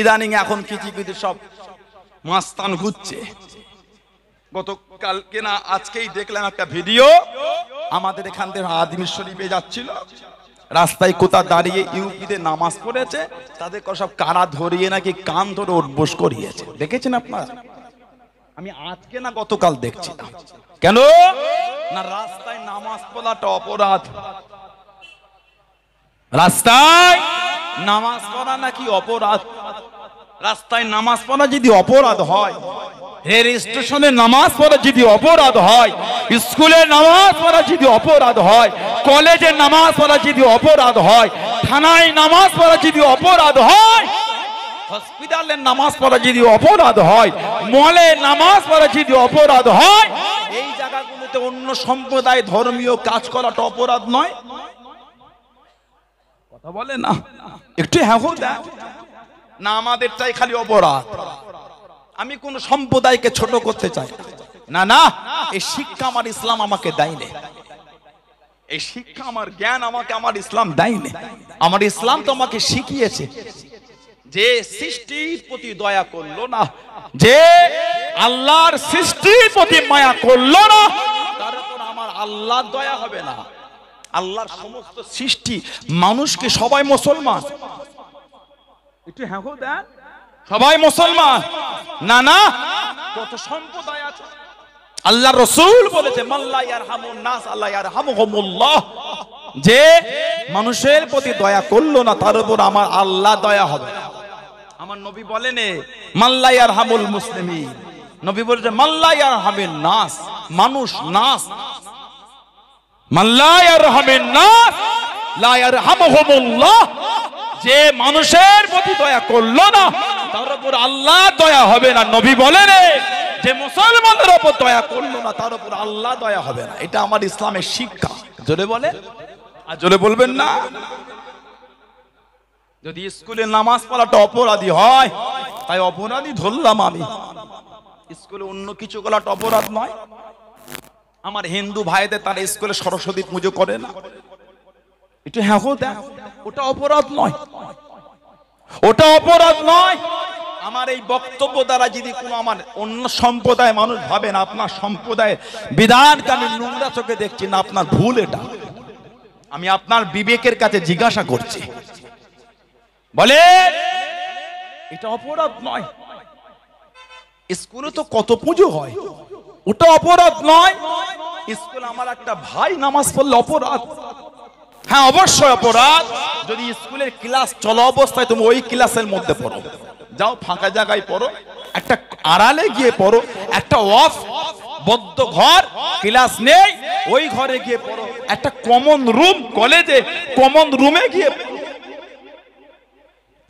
ইদানিং এখন কিছু কিছু সব মাস্তান ঘুরছে গতকালকে না আজকেই দেখলাম একটা ভিডিও আমাদের এখান থেকে আদিম শরীফে যাচ্ছিল রাস্তায় কোথা দাঁড়িয়ে ইউপিতে নামাজ পড়েছে তাদের সব কারা ধরিয়ে নাকি কান ধরে উঠবোস করিয়েছে দেখেছেন আপনার আমি আজকে না গতকাল দেখছি কেন না রাস্তায় নামাজ পড়াটা অপরাধ রাস্তায় নামাজ পড়া নাকি অপরাধ রাস্তায় নামাজ পড়া যদি অপরাধ হয় রেল স্টেশনে নামাজ পড়া যদি অপরাধ হয় স্কুলে নামাজ পড়া যদি অপরাধ হয় কলেজে নামাজ পড়া যদি অপরাধ হয় থানায় নামাজ পড়া যদি অপরাধ হয় হসপিটালে নামাজ পড়া যদি অপরাধ হয় মলে নামাজ পড়া যদি অপরাধ হয় এই জায়গাগুলোতে অন্য সম্প্রদায় ধর্মীয় কাজ করাটা অপরাধ নয় কথা বলে না একটু হ্যাঁ না আমাদেরটাই খালি অপরাধ আমি কোন সম্প্রদায়কে ছোট করতে চাই না না এই শিক্ষা আমার ইসলাম আমাকে দেয়নি এই শিক্ষা আমার জ্ঞান আমাকে আমার ইসলাম দেয়নি আমার ইসলাম তো আমাকে শিখিয়েছে যে সৃষ্টির প্রতি দয়া করলো না যে আল্লাহর সৃষ্টির প্রতি মায়া করলো না তার উপর আমার আল্লাহ দয়া হবে না আল্লাহর সমস্ত সৃষ্টি মানুষকে সবাই মুসলমান একটু হ্যাঁ দেন সবাই মুসলমান না না কত সম্প্রদায় আছে আল্লাহ রসুল বলেছে মাল্লা নাস আল্লাহ যে মানুষের প্রতি দয়া করলো না তার উপর আমার আল্লাহ দয়া হবে আমার নবী বলেন মাল্লাইয়ার হামুল মুসলিমিন নবী বলেছে মাল্লাইয়ার হামের নাস মানুষ নাস যে মানুষের প্রতি দয়া করলো না তার উপর আল্লাহ দয়া হবে না নবী বলেন যে মুসলমানদের উপর দয়া করলো না তার উপর আল্লাহ দয়া হবে না এটা আমার ইসলামের শিক্ষা জোরে বলে আর জোরে বলবেন না যদি স্কুলে নামাজ পড়াটা অপরাধী হয় তাই অপরাধী ধরলাম আমি স্কুলে অন্য কিছু গলাটা অপরাধ নয় আমার হিন্দু ভাইদের তার স্কুলে সরস্বতী পুজো করে না একটু হ্যাঁ, হ্যাঁ দেখ ওটা অপরাধ নয় ওটা অপরাধ নয় আমার এই বক্তব্য দ্বারা যদি কোনো আমার অন্য সম্প্রদায় মানুষ ভাবেন আপনার সম্প্রদায়ের বিধানকে আমি নোংরা চোখে দেখছি না আপনার ভুল এটা আমি আপনার বিবেকের কাছে জিজ্ঞাসা করছি বলে এটা অপরাধ নয় স্কুলে তো কত পুজো হয় ওটা অপরাধ নয় স্কুলে আমার একটা ভাই নামাজ পড়লে অপরাধ হ্যাঁ অবশ্যই অপরাধ যদি স্কুলের ক্লাস চলো অবস্থায় তুমি ওই ক্লাসের মধ্যে পড়ো যাও ফাঁকা জায়গায় পড়ো একটা আড়ালে গিয়ে পড়ো একটা অফ বদ্ধ ঘর ক্লাস নেই ওই ঘরে গিয়ে পড়ো একটা কমন রুম কলেজে কমন রুমে গিয়ে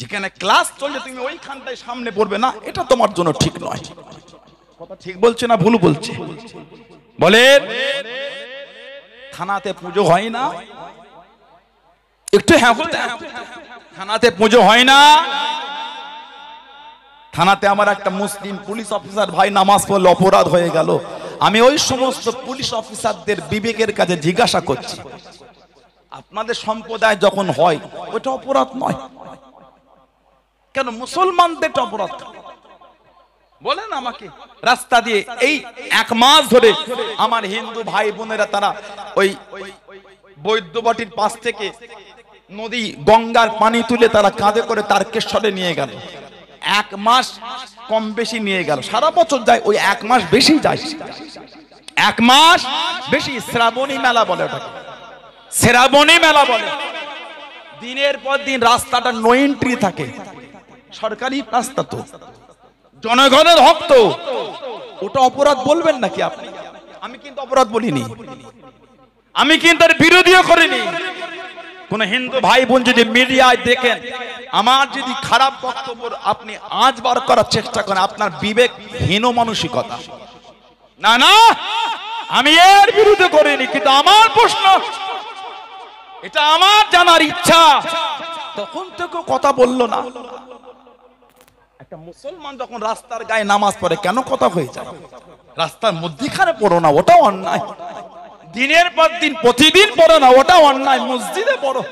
যেখানে ক্লাস চলছে তুমি ওইখানটায় সামনে পড়বে না এটা তোমার জন্য ঠিক নয় কথা ঠিক বলছে না ভুল বলছে বলেন থানাতে পুজো হয় না একটু হ্যাঁ, হ্যাঁ থানাতে পুজো হয় না থানাতে আমার একটা মুসলিম পুলিশ অফিসার ভাই নামাজ পড়লে অপরাধ হয়ে গেল আমি ওই সমস্ত পুলিশ অফিসারদের বিবেকের কাছে জিজ্ঞাসা করছি আপনাদের সম্প্রদায় যখন হয় ওটা অপরাধ নয় কেন মুসলমানদের অপরাধ বলেন আমাকে রাস্তা দিয়ে এই এক মাস ধরে আমার হিন্দু ভাই বোনেরা তারা ওই বৈদ্যবাটির পাশ থেকে নদী গঙ্গার পানি তুলে তারা কাঁধে করে তারকেশ্বরে নিয়ে গেল এক মাস কম বেশি নিয়ে গেল সারা বছর যায় ওই এক মাস বেশি যায় এক মাস বেশি শ্রাবণী মেলা বলে ওটাকে শ্রাবণী মেলা বলে দিনের পর দিন রাস্তাটা নো এন্ট্রি থাকে সরকারি রাস্তা তো জনগণের হক তো ওটা অপরাধ বলবেন নাকি আপনি আমি কিন্তু অপরাধ বলিনি আমি কিন্তু এর বিরোধীও করিনি কোন হিন্দু ভাই বোন যদি মিডিয়ায় দেখেন আমার যদি খারাপ বক্তব্য আপনি আজ বার করার চেষ্টা করেন আপনার বিবেক হীন মানসিকতা না না আমি এর বিরুদ্ধে করিনি কিন্তু আমার প্রশ্ন এটা আমার জানার ইচ্ছা তখন থেকে কথা বলল না একটা মুসলমান যখন রাস্তার গায়ে নামাজ পড়ে কেন কথা হয়ে যায় রাস্তার মধ্যিখানে পড়ো না ওটাও অন্যায় দিনের পর দিন প্রতিদিন পড়ো না ওটাও অন্যায় মসজিদে পড়ো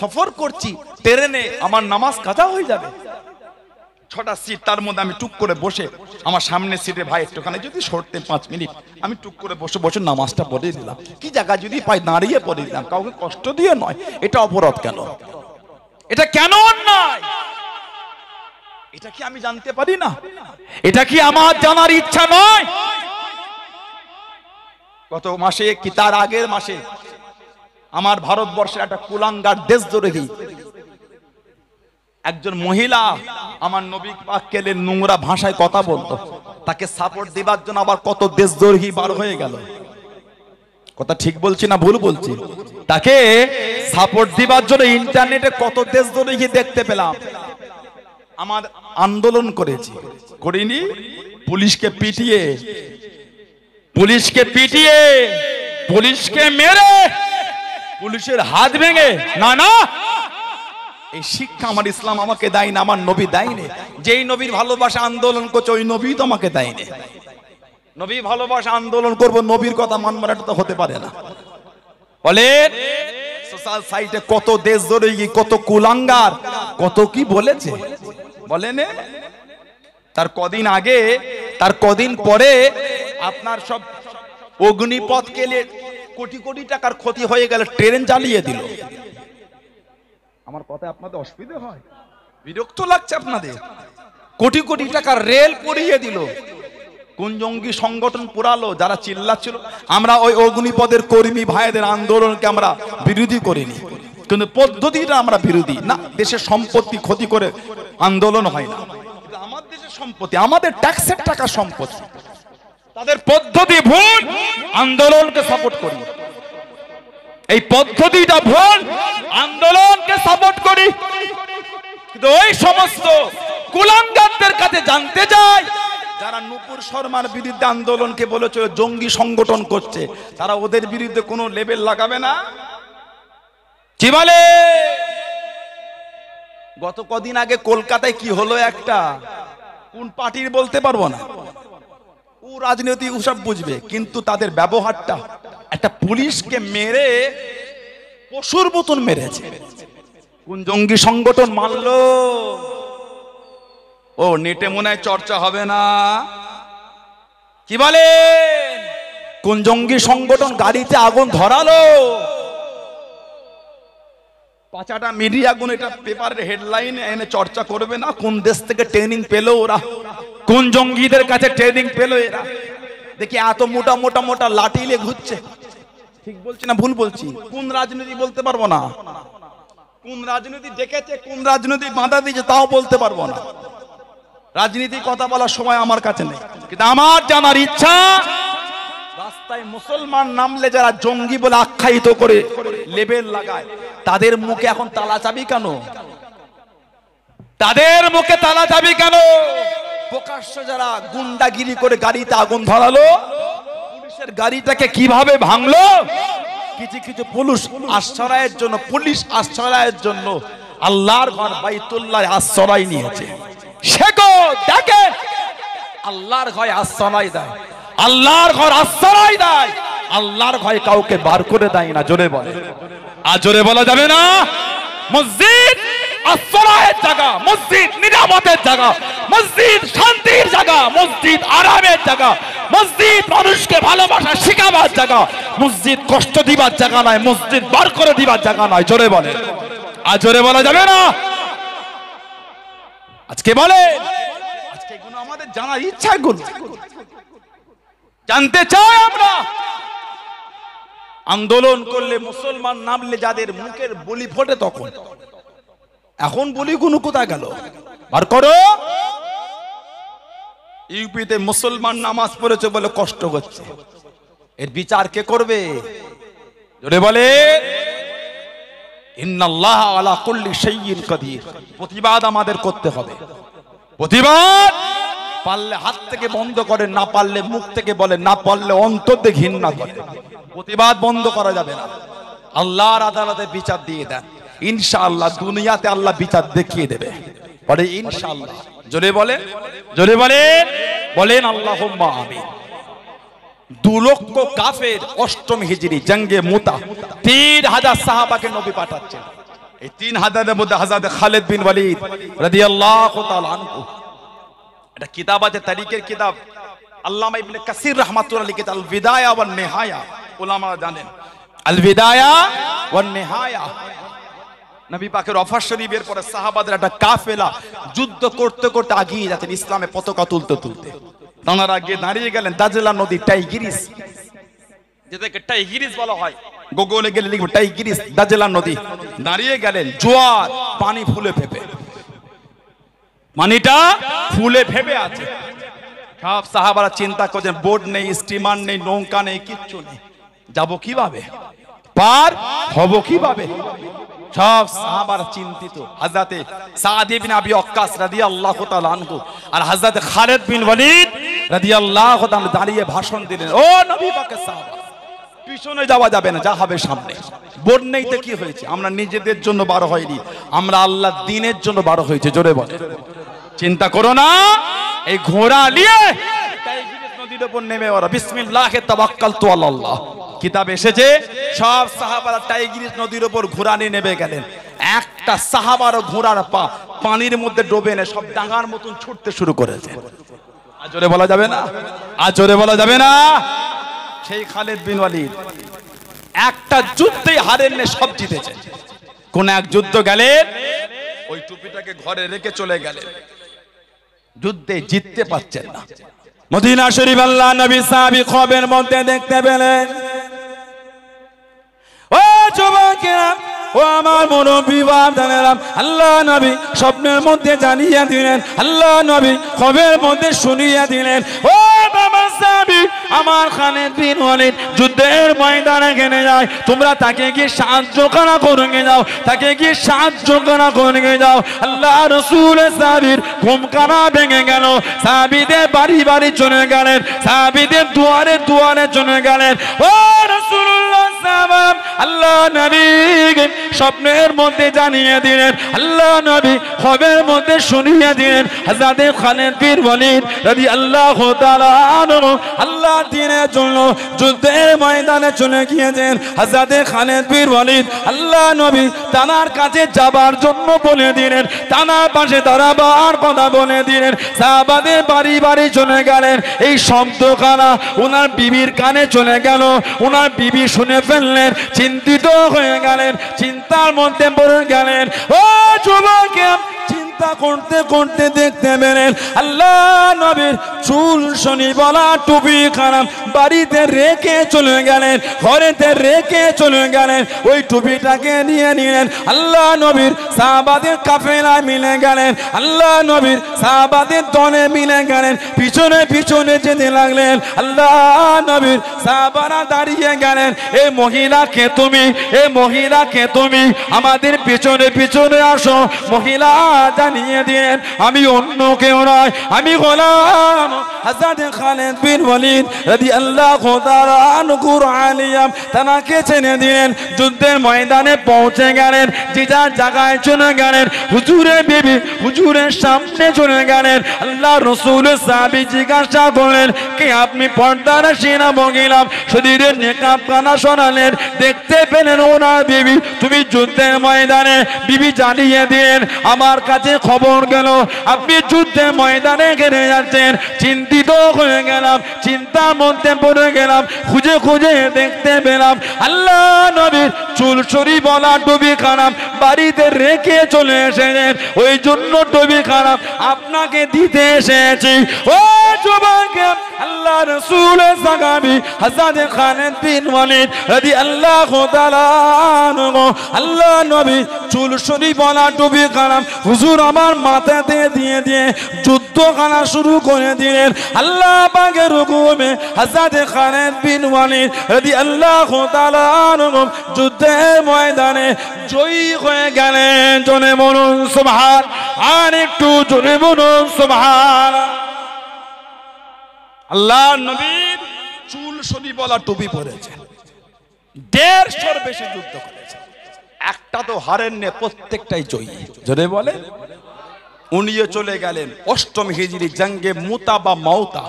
সফর করছি ট্রেনে আমার নামাজ কাজা হয়ে যাবে ছটা সিট তার মধ্যে আমি টুক করে বসে আমার সামনে সিটে ভাই একটুখানে যদি সরতে পাঁচ মিনিট আমি টুক করে বসে বসে নামাজটা পড়ে দিলাম কি জায়গা যদি পাই দাঁড়িয়ে পড়ে দিলাম কাউকে কষ্ট দিয়ে নয় এটা অপরাধ কেন এটা কেন অন্যায় এটা কি আমি জানতে পারি না এটা কি আমার জানার ইচ্ছা নয় গত মাসে কি তার আগের মাসে আমার ভারতবর্ষের একটা কুলাঙ্গার দেশ দিই একজন মহিলা আমার নবী পাক্কেলের নোংরা ভাষায় কথা বলতো তাকে সাপোর্ট দেবার জন্য আবার কত দেশ জোরহি বার হয়ে গেল কথা ঠিক বলছি না ভুল বলছি তাকে সাপোর্ট দিবার জন্য ইন্টারনেটে কত দেশ জোরহি দেখতে পেলাম আমার আন্দোলন করেছি করিনি পুলিশকে পিটিয়ে পুলিশকে পিটিয়ে পুলিশকে মেরে পুলিশের হাত ভেঙে না না এই শিক্ষা আমার ইসলাম আমাকে দেয় না আমার নবী নে যেই নবীর ভালোবাসা আন্দোলন করছে ওই নবী তো আমাকে দেয়নি নবী ভালোবাসা আন্দোলন করব নবীর কথা মানবার তো হতে পারে না বলে সোশ্যাল সাইটে কত দেশ ধরে কত কুলাঙ্গার কত কি বলেছে বলেন তার কদিন আগে তার কদিন পরে আপনার সব অগ্নিপথ কেলে কোটি কোটি টাকার ক্ষতি হয়ে গেল ট্রেন চালিয়ে দিল আমার কথা আপনাদের অসুবিধে হয় বিরক্ত লাগছে আপনাদের কোটি কোটি টাকার রেল পড়িয়ে দিল কোন জঙ্গি সংগঠন পুরালো যারা চিল্লাচ্ছিল আমরা ওই অগ্নিপদের কর্মী ভাইদের আন্দোলনকে আমরা বিরোধী করিনি কিন্তু পদ্ধতিটা আমরা বিরোধী না দেশের সম্পত্তি ক্ষতি করে আন্দোলন হয় না আমার দেশের সম্পত্তি আমাদের ট্যাক্সের টাকা সম্পত্তি তাদের পদ্ধতি ভুল আন্দোলনকে সাপোর্ট করি এই পদ্ধতিটা ভুল আন্দোলনকে সাপোর্ট করি কিন্তু ওই সমস্ত কুলাঙ্গারদের কাছে জানতে চাই যারা নুপুর শর্মার বিরুদ্ধে আন্দোলনকে বলেছে জঙ্গি সংগঠন করছে তারা ওদের বিরুদ্ধে কোনো লেবেল লাগাবে না কি বলে গত কদিন আগে কলকাতায় কি হলো একটা কোন পার্টির বলতে পারবো না ও রাজনীতি ওসব বুঝবে কিন্তু তাদের ব্যবহারটা একটা পুলিশকে মেরে পশুর মতন মেরেছে কোন জঙ্গি সংগঠন মানল ও নেটে মনে হয় চর্চা হবে না কি বলে কোন জঙ্গি সংগঠন গাড়িতে আগুন ধরালো পাঁচাটা মিডিয়াগুন এটা পেপারের হেডলাইনে এনে চর্চা করবে না কোন দেশ থেকে ট্রেনিং পেলো ওরা কোন জঙ্গিদের কাছে ট্রেনিং পেলো এরা দেখি এত মোটা মোটা মোটা লাঠিলে ঘুরছে ঠিক বলছি না ভুল বলছি কোন রাজনীতি বলতে পারবো না কোন রাজনীতি ডেকেছে কোন রাজনীতি বাধা দিয়েছে তাও বলতে পারবো না রাজনীতি কথা বলার সময় আমার কাছে নেই কিন্তু আমার জানার ইচ্ছা রাস্তায় মুসলমান নামলে যারা জঙ্গি বলে আখ্যায়িত করে লেবেল লাগায় তাদের মুখে এখন তালা চাবি কেন তাদের মুখে তালা চাবি কেন প্রকাশ্য যারা গুন্ডাগিরি করে গাড়িতে আগুন ধরালো পুলিশের গাড়িটাকে কিভাবে ভাঙলো কিছু কিছু পুলিশ আশ্রয়ের জন্য পুলিশ আশ্রয়ের জন্য আল্লাহর ঘর বাইতুল্লাহ আশ্রয় নিয়েছে সে দেখেন আল্লাহর ঘরে আশ্রয় দেয় আল্লাহর ঘর আশ্রয় দেয় আল্লাহর ঘরে কাউকে বার করে দেয় না জোরে বলে আর জোরে বলা যাবে না মসজিদ আশ্রয়ের জায়গা মসজিদ নিরাপদের জায়গা মসজিদ শান্তির জায়গা মসজিদ আরামের জায়গা মসজিদ মানুষকে ভালোবাসা শিখাবার জায়গা মসজিদ কষ্ট দিবার জায়গা নয় মসজিদ বার করে দিবার জায়গা নয় জোরে বলে আর জোরে বলা যাবে না আজকে বলে আজকে আমাদের জানার ইচ্ছা গুণ জানতে চাই আমরা আন্দোলন করলে মুসলমান নামলে যাদের মুখের বলি ফোটে তখন এখন বলি কোনো কোথায় গেল বার করো ইউপিতে মুসলমান নামাজ পড়েছে বলে কষ্ট হচ্ছে এর বিচার কে করবে জোরে বলে প্রতিবাদ আমাদের করতে হবে প্রতিবাদ পারলে হাত থেকে বন্ধ করে না পারলে মুখ থেকে বলে না পারলে অন্তর দিয়ে ঘৃণা করে প্রতিবাদ বন্ধ করা যাবে না আল্লাহর আদালতে বিচার দিয়ে দেন ইনশাআল্লাহ দুনিয়াতে আল্লাহ বিচার দেখিয়ে দেবে পরে ইনশাআল্লাহ জোরে বলে জোরে বলে বলেন আল্লাহ আমিন দু লক্ষ কাফের অষ্টম হিজড়ি জঙ্গে মোতা তিন হাজার সাহাবাকে নবী পাঠাচ্ছেন এই তিন হাজারের মধ্যে হাজার খালেদ বিন ওয়ালিদ রাদিয়াল্লাহু তাআলা আনহু এটা কিতাব আছে তারিখের কিতাব আল্লামা ইবনে কাসির রহমাতুল্লাহ লিখেছে আল বিদায়া ওয়ান নেহায়া ওলামারা জানেন আল বিদায়া ওয়ান নেহায়া নবী পাকের অফার শরীফের পরে সাহাবাদের একটা কাফেলা যুদ্ধ করতে করতে আগিয়ে যাচ্ছেন ইসলামে পতাকা তুলতে তুলতে তাঁরা গিয়ে দাঁড়িয়ে গেলেন দাজলা নদী টাইগিরিস যেটাকে টাইগিরিস বলা হয় গুগলে গেলে লিখবো টাইগিরিস দাজলা নদী দাঁড়িয়ে গেলেন জোয়ার পানি ফুলে ফেপে মানিটা ফুলে ভেবে আছে সব সাহাবারা চিন্তা করছেন বোট নেই স্টিমার নেই নৌকা নেই কিচ্ছু নেই যাবো কিভাবে পার হব কিভাবে সব সাহাবার চিন্তিত হাজরাতে সাদি বিন আবি অক্কাস রাদি আল্লাহ আনহু আর হাজরাতে খালেদ বিন ওয়ালিদ রাদি আল্লাহ দাঁড়িয়ে ভাষণ দিলেন ও নবী পাকে সাহাবা পিছনে যাওয়া যাবে না যা হবে সামনে বোর্ড নেই তো কি হয়েছে আমরা নিজেদের জন্য বারো হয়নি আমরা আল্লাহ দিনের জন্য বারো হয়েছে জোরে বলে চিন্তা করো না এই ঘোড়া নিয়ে নদীর ওপর নেমে ওরা আল্লাহ কিতাব এসেছে সব টাইগ্রিস নদীর ওপর নেমে গেলেন একটা ঘোড়ার পা পানির মধ্যে ডোবে সব ডাঙার মতন ছুটতে শুরু করেছে বলা যাবে না আজরে বলা যাবে না সেই খালেদ একটা যুদ্ধে হারেন নে সব জিতেছে কোন এক যুদ্ধ গেলেন ওই টুপিটাকে ঘরে রেখে চলে গেলেন যুদ্ধে জিততে পারছেন না মদিনা শরীফ আল্লাহ নবী সাহাবী খবের মধ্যে দেখতে পেলেন ও যুবকেরা ও আমার মুরব্বী বাপ জানালাম আল্লাহ নবী স্বপ্নের মধ্যে জানিয়ে দিলেন আল্লাহ নবী কবের মধ্যে শুনিয়ে দিলেন ও আমার খানের দিন অনেক যুদ্ধের ময়দানে কেনে যায় তোমরা তাকে গিয়ে সাহায্য করা করে যাও তাকে গিয়ে সাহায্য করা করে যাও আল্লাহ রসুল সাবির ঘুমকানা ভেঙে গেল সাবিদের বাড়ি বাড়ি চলে গেলেন সাবিদের দুয়ারে দুয়ারে চলে গেলেন ও রসুল্লাহ আল্লাহ নবী স্বপ্নের মধ্যে জানিয়ে দিলেন আল্লাহ নবী খবের মধ্যে শুনিয়ে দিলেন হাজাদে পীর রবি আল্লাহ আল্লাহ দিনের জন্য যুদ্ধের ময়দানে চলে গিয়েছেন হাজাদে পীর আল্লাহ নবী তানার কাছে যাবার জন্য বলে দিলেন তানার পাশে বার কথা বলে দিলেন সাহাবাদের বাড়ি বাড়ি চলে গেলেন এই শব্দ কানা ওনার বিবির কানে চলে গেল ওনার বিবি শুনে ফেললেন চিন্তিত হয়ে গেলেন চিন্তার মধ্যে পড়ে গেলেন ও যুবকের কথা করতে করতে দেখতে পেলেন আল্লাহ নবীর চুল শনি বলা টুপি খারাপ বাড়িতে রেখে চলে গেলেন ঘরেতে রেখে চলে গেলেন ওই টুপিটাকে নিয়ে নিলেন আল্লাহ নবীর সাহাবাদের কাফেলা মিলে গেলেন আল্লাহ নবীর সাহাবাদের দনে মিলে গেলেন পিছনে পিছনে যেতে লাগলেন আল্লাহ নবীর সাহাবারা দাঁড়িয়ে গেলেন এই মহিলাকে তুমি এই মহিলাকে তুমি আমাদের পিছনে পিছনে আসো মহিলা বানিয়ে দিলেন আমি অন্য কেউ নয় আমি গোলাম হাজার খালেদ বিন ওয়ালিদ রাদি আল্লাহ খোদারানুকুর আলিয়াম তাকে চেনে দিলেন যুদ্ধের ময়দানে পৌঁছে গেলেন যে যার জায়গায় চলে গেলেন হুজুরে বিবি হুজুরের সামনে চলে গেলেন আল্লাহ রসুল সাবি জিজ্ঞাসা করলেন কে আপনি পর্দার সেনা বগিলাম শরীরের নেকাপ কানা শোনালেন দেখতে পেলেন ওনার বিবি তুমি যুদ্ধের ময়দানে বিবি জানিয়ে দিলেন আমার কাছে খবর গেল আপনি যুদ্ধে ময়দানে গেড়ে যাচ্ছেন চিন্তিত হয়ে গেলাম চিন্তা মধ্যে পড়ে গেলাম খুঁজে খুঁজে দেখতে পেলাম আল্লাহ নবীর চুল সরি বলা টুবি খারাপ বাড়িতে রেখে চলে এসেছেন ওই জন্য টুবি খারাপ আপনাকে দিতে এসেছি ও যুব রাসূলের সাহাবী হাসান খানের বিন ওয়ালিদ রাদিয়াল্লাহু তাআলা আল্লাহ নবী চুল শরীফ বলা টুপি কালাম হুজুর আমার মাথাতে দিয়ে দিয়ে যুদ্ধ খানা শুরু করে দিলেন আল্লাহ পাকের হুকুমে হাসান খানের বিন ওয়ালিদ রাদিয়াল্লাহু তাআলা যুদ্ধের ময়দানে জয়ী হয়ে গেলেন জনে বলুন সুবহান আর একটু জনে বলুন সুবহান আল্লাহ নবীর চুল সরি বলা টুপি পরেছে দেড়শোর বেশি যুদ্ধ করেছে একটা তো হারেন নে প্রত্যেকটাই জয় যদি বলে উনিও চলে গেলেন অষ্টম হিজড়ি জঙ্গে মুতা বা মৌতা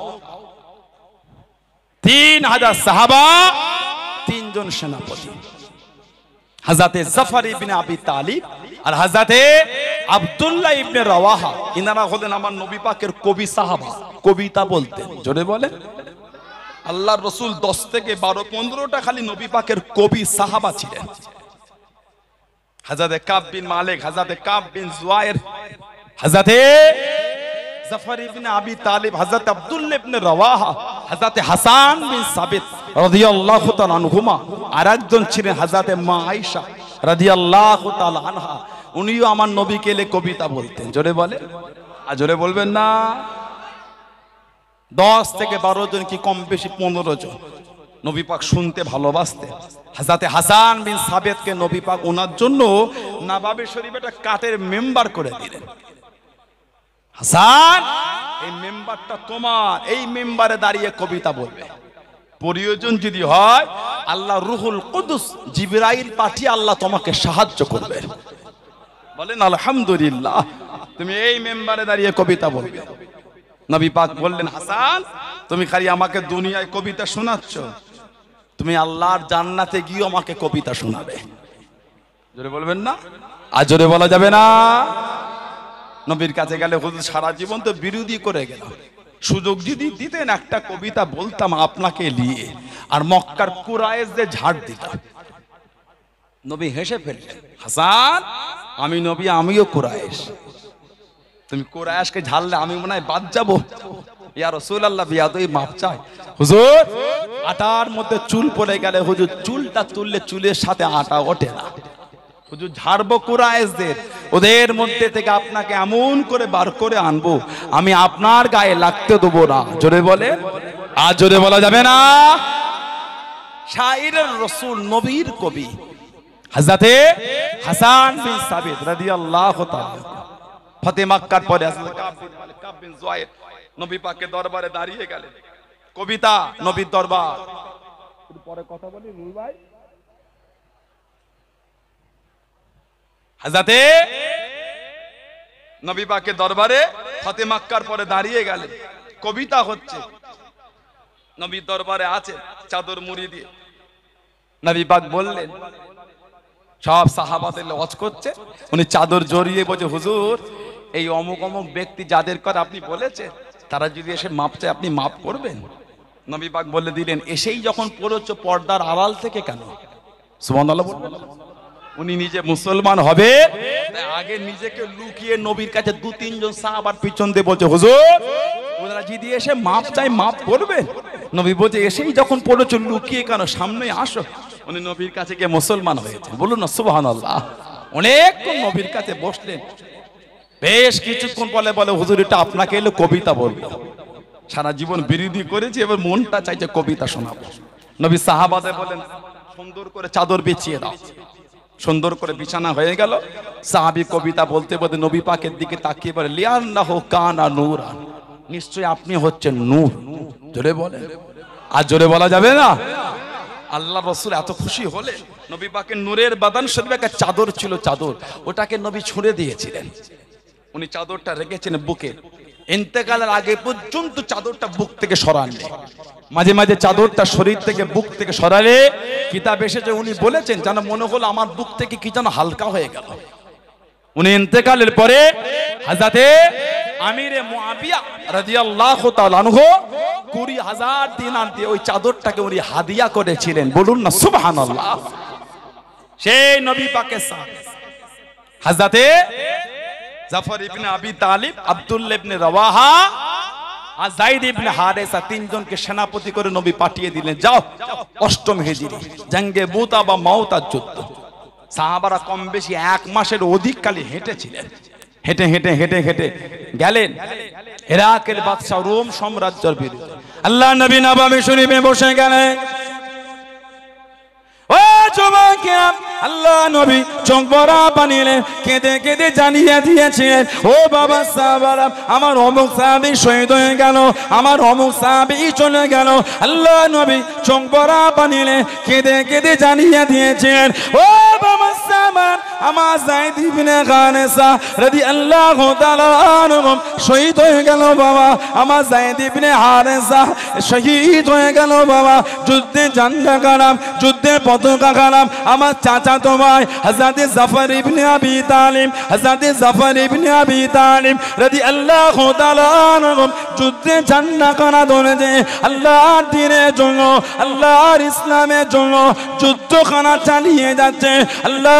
তিন হাজার সাহাবা তিনজন সেনাপতি হাজাতে জাফার ইবনে আবি তালিব আর হাজাতে আব্দুল্লাহ ইবনে রাওয়াহা ইনারা হলেন আমার নবী পাকের কবি সাহাবা কবিতা বলতে জোরে বলেন আল্লাহ রসুল দশ থেকে বারো পনেরোটা খালি নবী পাকের কবি সাহাবা ছিলেন হাজাতে কাব বিন মালিক হাজাতে কাব বিন জুয়ায়ের হাজাতে জাফর ইবনে আবি তালিব হযরত আব্দুল্লাহ ইবনে রাওয়াহা হযরত হাসান বিন সাবিত রাদিয়াল্লাহু তাআলা আনহুমা আরেকজন ছিলেন হযরত মা আয়েশা রাদিয়াল্লাহু তাআলা আনহা উনিও আমার নবীকে লে কবিতা বলতেন জোরে বলে আর জোরে বলবেন না দশ থেকে বারো জন কি কম বেশি পনেরো জন নবী পাক শুনতে ভালোবাসতেন হাজাতে হাসান বিন সাবেদকে নবী পাক ওনার জন্য নাবাবি শরীফ একটা কাঠের মেম্বার করে দিলেন হাসান এই মেম্বারটা তোমার এই মেম্বারে দাঁড়িয়ে কবিতা বলবে প্রয়োজন যদি হয় আল্লাহ রুহুল কুদুস জিবরাইল পাঠিয়ে আল্লাহ তোমাকে সাহায্য করবে বলেন আলহামদুলিল্লাহ তুমি এই মেম্বারে দাঁড়িয়ে কবিতা বলবে নবী পাক বললেন হাসান তুমি খালি আমাকে দুনিয়ায় কবিতা শোনাচ্ছ তুমি আল্লাহর জান্নাতে গিয়ে আমাকে কবিতা শোনাবে জোরে বলবেন না আর জোরে বলা যাবে না নবীর কাছে গেলে হুজুর সারা জীবন তো বিরোধী করে গেল সুযোগ যদি দিতেন একটা কবিতা বলতাম আপনাকে নিয়ে আর মক্কার কুরায়ের যে ঝাড় দিতাম নবী হেসে ফেললেন হাসান আমি নবী আমিও কুরায়েশ তুমি কোরআশকে ঝাড়লে আমি মনে হয় বাদ যাবো ইয়া রসুল আল্লাহ বিয়াদই মাপ চাই হুজুর আটার মধ্যে চুল পড়ে গেলে হুজুর চুলটা তুললে চুলের সাথে আটা ওঠে না ওদের মধ্যে থেকে আপনাকে এমন করে বার করে আমি আপনার গায়ে লাগতে না জোরে বলে আর জোরে বলা যাবে না রসুল নবীর কবি হাজাতে হাসান বিন সাবিত পরে নবী দরবারে দাঁড়িয়ে গেলেন কবিতা নবীর দরবার পরে কথা বলি রুল ভাই হাজাতে নবী পাকের দরবারে ফতে মাক্কার পরে দাঁড়িয়ে গেলে কবিতা হচ্ছে নবীর দরবারে আছে চাদর মুড়ি দিয়ে নবী পাক বললেন সব সাহাবাদের লজ করছে উনি চাদর জড়িয়ে বলছে হুজুর এই অমুক অমুক ব্যক্তি যাদের কথা আপনি বলেছেন তারা যদি এসে মাপ চায় আপনি মাপ করবেন নবী পাক বলে দিলেন এসেই যখন পড়ছো পর্দার আড়াল থেকে কেন সুমন আল্লাহ বলবেন উনি নিজে মুসলমান হবে আগে নিজেকে লুকিয়ে নবীর কাছে দু তিনজন সাহাবার পিছন দিয়ে বলছে হুজুর ওরা জিদি এসে মাপ চাই মাপ করবে নবী বলছে এসেই যখন পড়েছ লুকিয়ে কেন সামনে আসো উনি নবীর কাছে গিয়ে মুসলমান হয়েছে বলুন না সুবাহান আল্লাহ অনেক নবীর কাছে বসলেন বেশ কিছুক্ষণ বলে বলে হুজুর এটা আপনাকে এলো কবিতা বলবো সারা জীবন বিরোধী করেছি এবার মনটা চাইছে কবিতা শোনাবো নবী সাহাবাদে বলেন সুন্দর করে চাদর বিছিয়ে দাও সুন্দর করে বিছানা হয়ে গেল সাহাবি কবিতা বলতে বলতে নবী পাকের দিকে তাকিয়ে বলে লিয়ান না হো কানা নূর নিশ্চয়ই আপনি হচ্ছেন নূর জোরে বলে আর জোরে বলা যাবে না আল্লাহ রসুল এত খুশি হলে নবী পাকের নূরের বাদান শরীফ একটা চাদর ছিল চাদর ওটাকে নবী ছুঁড়ে দিয়েছিলেন উনি চাদরটা রেখেছেন বুকে ইন্তেকালের আগে পর্যন্ত চাদরটা বুক থেকে সরাননি মাঝে মাঝে চাদরটা শরীর থেকে বুক থেকে সরালে কিতাব এসেছে উনি বলেছেন যেন মনে হলো আমার বুক থেকে কি যেন হালকা হয়ে গেল উনি ইন্তেকালের পরে হাজাতে আমিরে মুআবিয়া রাদিয়াল্লাহু তাআলা আনহু 20 হাজার দিনার দিয়ে ওই চাদরটাকে উনি হাদিয়া করেছিলেন বলুন না সুবহানাল্লাহ সেই নবী সাথে হাজাতে জাফর ইবনে আবি তালিব আব্দুল্লাহ ইবনে রাওয়াহা তিনজনকে সেনাপতি করে নবী পাঠিয়ে অষ্টম বুতা বা যুদ্ধ কম বেশি এক মাসের অধিক কালে হেঁটেছিলেন হেঁটে হেঁটে হেঁটে হেঁটে গেলেন হেরাকের বাদশাহ রোম সাম্রাজ্যের বিরুদ্ধে আল্লাহ নবীন আবামী শুনিবে বসে গেলেন ও যুবকেরা আল্লাহ নবী চকবরা বানিয়ে কেঁদে কেঁদে জানিয়ে দিয়েছিলেন ও বাবা সাহাবারা আমার অমুক সাহাবি শহীদ হয়ে গেল আমার অমুক সাহাবি চলে গেল আল্লাহ নবী চকবরা বানিয়ে কেঁদে কেঁদে জানিয়ে দিয়েছিলেন ও বাবা সাহাবা আমা সাইদ ইবনে খানেসা রাদিয়াল্লাহু তাআলা আনহুম শহীদ হয়ে গেল বাবা আমা সাইদ ইবনে হারেসা শহীদ হয়ে গেল বাবা যুদ্ধে জানটা কারাম যুদ্ধে পতাকা কারাম আমার চাচা তো ভাই হযরতে জাফর ইবনে আবি তালিম হযরতে জাফর ইবনে আবি তালিম রাদিয়াল্লাহু তাআলা আনহুম যুদ্ধে জান্না কানা ধরে যে আল্লাহর দিনের জন্য আল্লাহর ইসলামের জন্য যুদ্ধখানা চালিয়ে যাচ্ছে আল্লাহ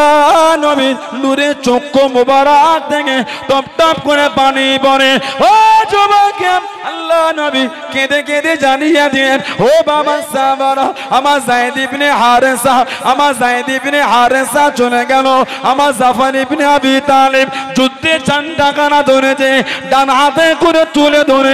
নবীর নূরে চক্ষু মোবারক দেখে টপ টপ করে পানি পড়ে ও যুবক আল্লাহ নবী কেঁদে কেঁদে জানিয়ে দিলেন ও বাবা সাবারা আমার জায়দ ইবনে হারেসা আমার জায়দ ইবনে হারেসা চলে গেল আমার জাফর ইবনে আবি তালিব যুদ্ধে চান্ডাখানা ধরেছে ডান হাতে করে তুলে ধরে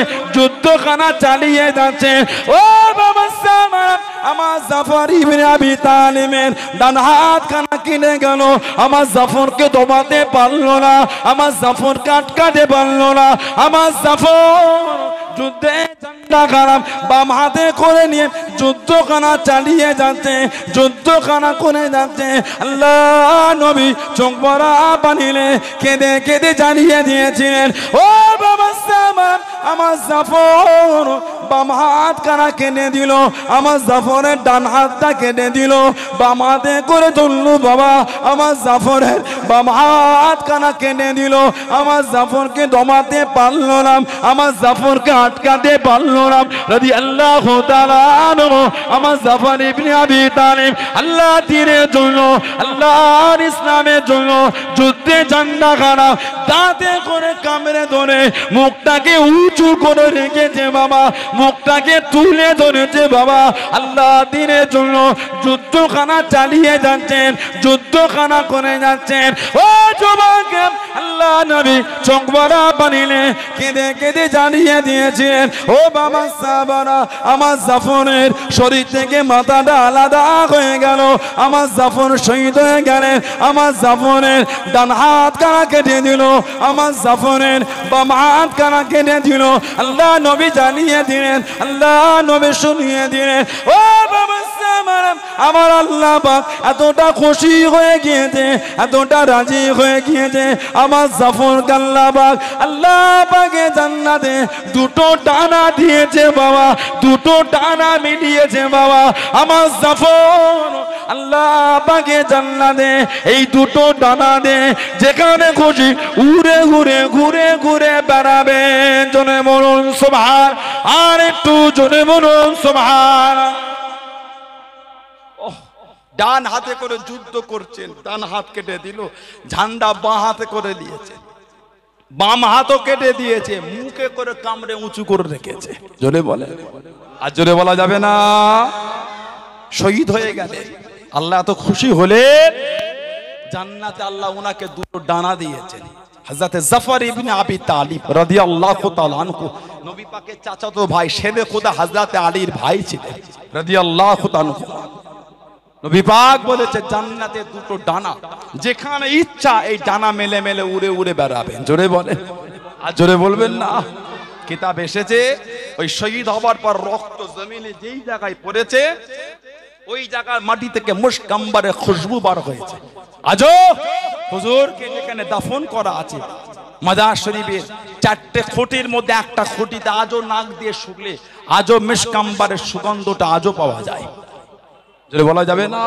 কানা চালিয়ে যাচ্ছে ও বাবা সাবারা আমার জাফর ইবনে আবি তালিমের ডান হাত খানা কিনে গেল আমার জাফরকে দমাতে পারলো না আমার জাফর কাটকাতে পারলো না আমার জাফর যুদ্ধে ঝান্ডা খারাপ বাম হাতে করে নিয়ে যুদ্ধখানা চালিয়ে যাচ্ছে যুদ্ধখানা করে যাচ্ছে আল্লাহ নবী চোখ ভরা বানিলে কেঁদে কেঁদে জানিয়ে দিয়েছিলেন ও বাবা আমার সাফর বাম হাত কারা কেনে দিল আমার জাফরের ডান হাতটা কেনে দিল বাম হাতে করে তুললো বাবা আমার জাফরের বাম হাত কারা কেনে দিল আমার জাফরকে দমাতে পারল না আমার জাফরকে আটকাতে পারল না যদি আল্লাহ আমার জাফর ইবনে আবি তালিব আল্লাহ তীরের জন্য আল্লাহ ইসলামের জন্য যুদ্ধে জান্না খারাপ তাতে করে কামড়ে ধরে মুখটাকে উঁচু করে রেখেছে বাবা মুখটাকে তুলে ধরেছে বাবা আল্লাহ দিনের জন্য যুদ্ধখানা চালিয়ে যাচ্ছেন যুদ্ধখানা করে যাচ্ছেন ও যুবকের আল্লাহ নবী চোখ বানিলে কেঁদে কেঁদে জানিয়ে দিয়েছেন ও বাবা সাবারা আমার জাফরের শরীর থেকে মাথাটা আলাদা হয়ে গেল আমার জাফর শহীদ হয়ে গেলেন আমার জাফরের ডান হাত কারা কেটে দিল আমার জাফরের বাম হাত কারা কেটে দিল আল্লাহ নবী জানিয়ে দিলেন আল্লাহ নবী শুনিয়ে দিলেন ও বাবা আমার আল্লাহ পাক এতটা খুশি হয়ে গিয়েছে এতটা রাজি হয়ে গিয়েছে আমার জাফর কাল্লা পাক আল্লাহ পাকে জান্নাতে দুটো টানা দিয়েছে বাবা দুটো টানা মিলিয়েছে বাবা আমার জাফর আল্লাহ পাকে জান্নাতে এই দুটো টানা দে যেখানে খুশি উড়ে ঘুরে ঘুরে ঘুরে বেড়াবে জনে মরুন সোভার আর একটু জনে মরুন সোভার ডান হাতে করে যুদ্ধ করছেন ডান হাত কেটে দিল ঝান্ডা বাঁ হাতে করে দিয়েছে বাম হাতও কেটে দিয়েছে মুখে করে কামড়ে উঁচু করে রেখেছে জোরে বলে আর জোরে বলা যাবে না শহীদ হয়ে গেলে আল্লাহ এত খুশি হলে জান্নাতে আল্লাহ ওনাকে দুটো ডানা দিয়েছেন হাজরাতে জাফর ইবনে আবি তালিব রাদিয়াল্লাহু তাআলা আনহু নবী পাকের চাচাতো ভাই শেবে খোদা হাজরাতে আলীর ভাই ছিলেন রাদিয়াল্লাহু তাআলা নবী বলেছে জান্নাতে দুটো ডানা যেখানে ইচ্ছা এই ডানা মেলে মেলে উড়ে উড়ে বেড়াবেন জোরে বলে আর জোরে বলবেন না কিতাব এসেছে ওই শহীদ হবার পর রক্ত জমিনে যেই জায়গায় পড়েছে ওই জায়গার মাটি থেকে মুশকাম্বারে খুশবু বার হয়েছে আজও হুজুরকে যেখানে দাফন করা আছে মাদার শরীফের চারটে খুঁটির মধ্যে একটা খুঁটিতে আজও নাক দিয়ে শুকলে আজও মিসকাম্বারের সুগন্ধটা আজও পাওয়া যায় যদি বলা যাবে না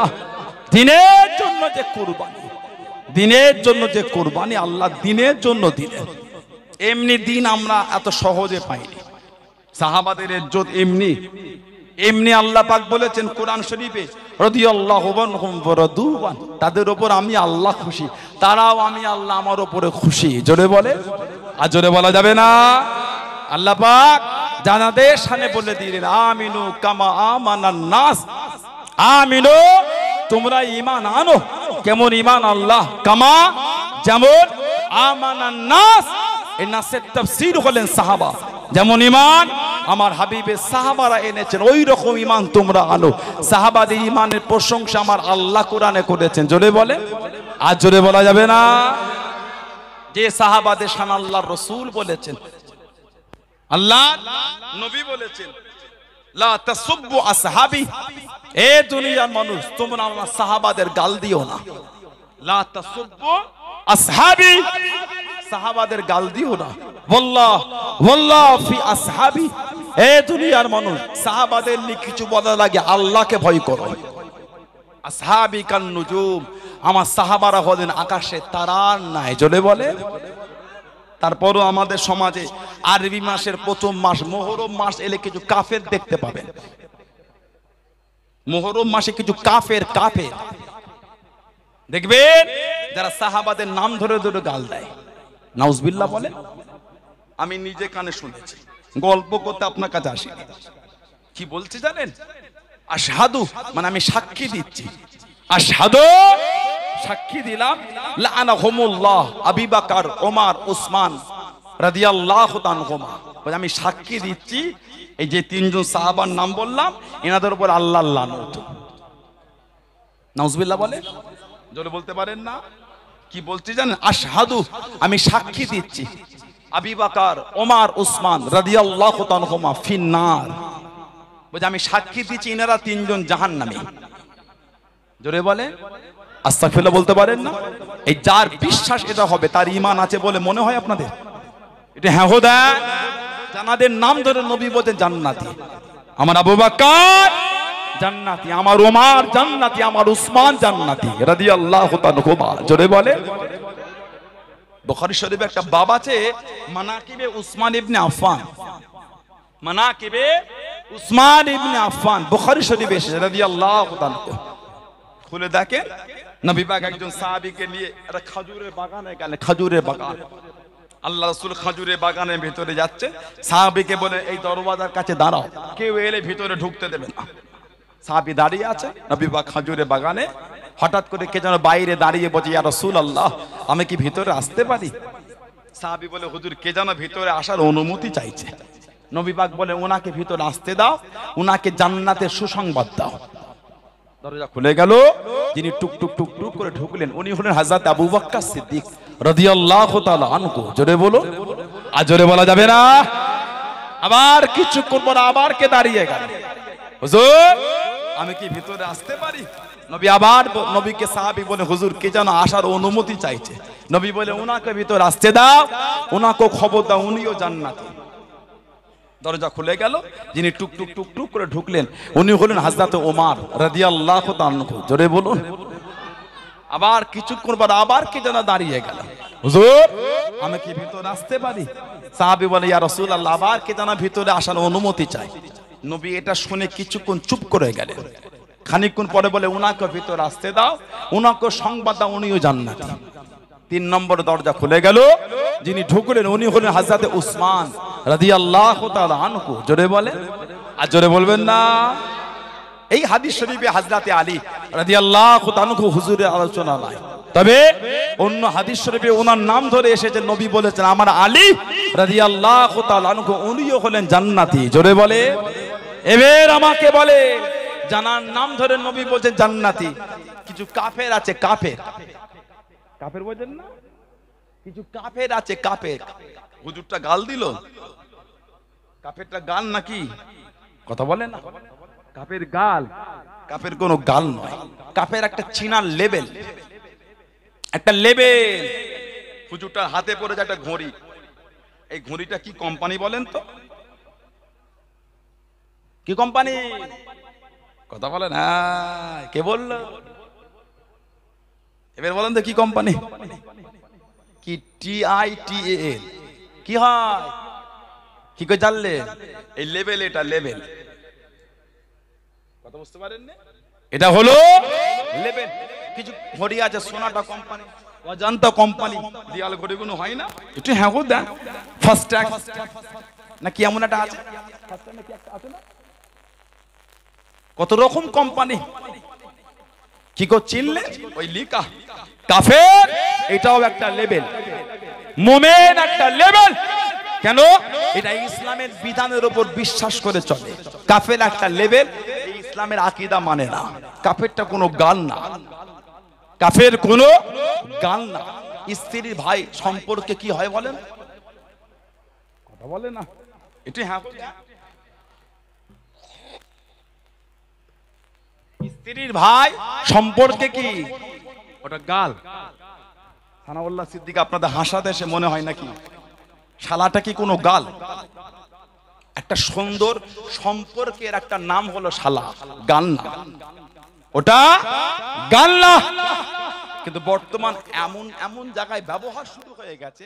দিনের জন্য যে কোরবানি দিনের জন্য যে কোরবানি আল্লাহ দিনের জন্য দিলেন এমনি দিন আমরা এত সহজে পাইনি সাহাবাদের ইজ্জত এমনি এমনি আল্লাহ পাক বলেছেন কোরআন শরীফে রদি আল্লাহ তাদের ওপর আমি আল্লাহ খুশি তারাও আমি আল্লাহ আমার ওপরে খুশি জোরে বলে আর জোরে বলা যাবে না আল্লাহ পাক জানাদের সামনে বলে দিলেন আমিনু কামা আমানার নাস আমিনো তোমরা ইমান আনো কেমন ইমান আল্লাহ কামা যেমন আমানান্নাস এই নাসের হলেন সাহাবা যেমন ইমান আমার হাবিবের সাহাবারা এনেছেন ওই রকম ইমান তোমরা আনো ইমানের প্রশংসা আমার আল্লাহ কোরআনে করেছেন জোরে বলে আর জোরে বলা যাবে না যে সাহাবাদে শান আল্লাহ রসুল বলেছেন আল্লাহ নবী বলেছেন লা তাসুব্বু আসহাবি এ দুনিয়ার মানুষ তোমরা আমার সাহাবাদের গাল দিও না সাহাবাদের গাল দিও না ফি মানুষ সাহাবাদের কিছু বলার লাগে আল্লাহকে ভয় করো নুজুম আমার সাহাবারা হলেন আকাশে তারার নাই জলে বলে তারপরও আমাদের সমাজে আরবি মাসের প্রথম মাস মোহরম মাস এলে কিছু কাফের দেখতে পাবেন মোহরম মাসে কিছু কাফের কাফের দেখবেন যারা সাহাবাদের নাম ধরে ধরে গাল দেয় নাউজবিল্লা বলে আমি নিজে কানে শুনেছি গল্প করতে আপনার কাছে আসি কি বলছে জানেন আর সাধু মানে আমি সাক্ষী দিচ্ছি আর সাধু সাক্ষী দিলাম লা লানা হোমুল্লাহ আবিবাকার ওমার ওসমান রাদিয়াল্লাহ তানহুমা বলে আমি সাক্ষী দিচ্ছি এই যে তিনজন সাহাবার নাম বললাম এনাদের উপর আল্লাহ লানত নাউজবিল্লা বলে জোরে বলতে পারেন না কি বলছি জানেন আশহাদু আমি সাক্ষী দিচ্ছি আবিবাকার বাকার ওমার উসমান রাদিয়াল্লাহু তাআলা ফিন্নার বলে আমি সাক্ষী দিচ্ছি এনারা তিনজন জাহান্নামী জোরে বলে আস্তাগফিরুল্লাহ বলতে পারেন না এই যার বিশ্বাস এটা হবে তার ঈমান আছে বলে মনে হয় আপনাদের এটা হ্যাঁ হো দেয় জানাদের নাম ধরে নবী বলতেন জান্নাতি আমার আবু বাক্কার জান্নাতি আমার ওমার জান্নাতি আমার উসমান জান্নাতি রাদি আল্লাহ জোরে বলে বখারি শরীফে একটা বাব আছে মানাকিবে উসমান ইবনে আফান মানাকিবে উসমান ইবনে আফান বখারি শরীফে এসেছে রাদি আল্লাহ খুলে দেখেন নবী পাক একজন সাহাবিকে নিয়ে একটা খাজুরের বাগানে গেলেন খাজুরের বাগান আল্লাহ রসুল খাজুরে বাগানের ভেতরে যাচ্ছে সাহাবিকে বলে এই দরওয়াজার কাছে দাঁড়াও কেউ এলে ভিতরে ঢুকতে দেবে না সাহাবি দাঁড়িয়ে আছে নবীবা খাজুরে বাগানে হঠাৎ করে কে যেন বাইরে দাঁড়িয়ে বলছে ইয়া রসুল আল্লাহ আমি কি ভিতরে আসতে পারি সাহাবি বলে হুজুর কে যেন ভিতরে আসার অনুমতি চাইছে নবীবাগ বলে ওনাকে ভিতরে আসতে দাও ওনাকে জান্নাতের সুসংবাদ দাও দরজা খুলে গেল যিনি টুক টুক টুক টুক করে ঢুকলেন উনি হলেন হাজরত আবু বক্কা সিদ্দিক রদিয়াল্লাহ তাআলা আনকু জোরে বলো আর জোরে বলা যাবে না আবার কিছুক্ষণ পর আবার কে দাঁড়িয়ে গেল আমি কি ভিতরে আসতে পারি নবী আবার নবীকে সাহাবি বলে হুজুর কে যেন আসার অনুমতি চাইছে নবী বলে ওনাকে ভিতরে আসতে দাও ওনাকে খবর দাও উনিও জান্নাতি দরজা খুলে গেল যিনি টুক টুক টুক টুক করে ঢুকলেন উনি হলেন হাজরাতে ওমার রাদিয়াল্লাহু তাআলা জোরে বলুন আবার কিছুক্ষণ পর আবার কে যেন দাঁড়িয়ে গেল আমি কি ভিতরে আসতে পারি সাহাবি বলে ইয়া রাসূলুল্লাহ আবার কে যেন ভিতরে আসার অনুমতি চাই নবী এটা শুনে কিছুক্ষণ চুপ করে গেলেন খানিকক্ষণ পরে বলে উনাকে ভিতরে আসতে দাও উনাকে সংবাদ দাও উনিও না তিন নম্বর দরজা খুলে গেল যিনি ঢুকলেন উনি হলেন হাজরাতে উসমান রাদিয়াল্লাহু তাআলা আনহু জোরে বলে আর জোরে বলবেন না এই হাদিস শরীফে হাজরাতে আলী রাজি আল্লাহ হুজুরের আলোচনা নাই তবে অন্য হাদিস শরীফে ওনার নাম ধরে এসেছে নবী বলেছেন আমার আলী রাজি আল্লাহ উনিও হলেন জান্নাতি জোরে বলে এবার আমাকে বলে জানার নাম ধরে নবী বলছেন জান্নাতি কিছু কাফের আছে কাফের কাফের বলছেন না কিছু কাফের আছে কাফের হুজুরটা গাল দিল কাফেরটা গাল নাকি কথা বলে না কাপের গাল কাপের কোনো গাল নয় কাপের একটা চিনার লেবেল একটা লেবেল হুজুরটার হাতে পড়ে যায় একটা ঘড়ি এই ঘড়িটা কি কোম্পানি বলেন তো কি কোম্পানি কথা বলেন হ্যাঁ কে বলল এবার বলেন তো কি কোম্পানি কি টি আই টি এ কি হয় কি করে জানলে এই লেভেল এটা লেভেল কথা বুঝতে পারেন এটা হলো লেবেন কিছু ঘড়ি আছে সোনাটা কোম্পানি অজান্তা কোম্পানি দিয়াল গুলো হয় না একটু হ্যাঁ গো দেন ফার্স্ট ট্যাগ না কি এমন একটা আছে কত রকম কোম্পানি কি কো চিনলে ওই লিকা কাফের এটাও একটা লেভেল মোমেন একটা লেভেল কেন এটা ইসলামের বিধানের উপর বিশ্বাস করে চলে কাফের একটা লেভেল ইসলামের আকিদা মানে না কাফেরটা কোনো গান না কাফের কোনো গান না স্ত্রীর ভাই সম্পর্কে কি হয় বলেন কথা বলে না এটি হ্যাঁ স্ত্রীর ভাই সম্পর্কে কি ওটা গাল সানাউল্লাহ সিদ্দিক আপনাদের হাসাতে এসে মনে হয় নাকি শালাটা কি কোনো গাল একটা সুন্দর সম্পর্কের একটা নাম হলো শালা গান্না ওটা গান্না কিন্তু বর্তমান এমন এমন জায়গায় ব্যবহার শুরু হয়ে গেছে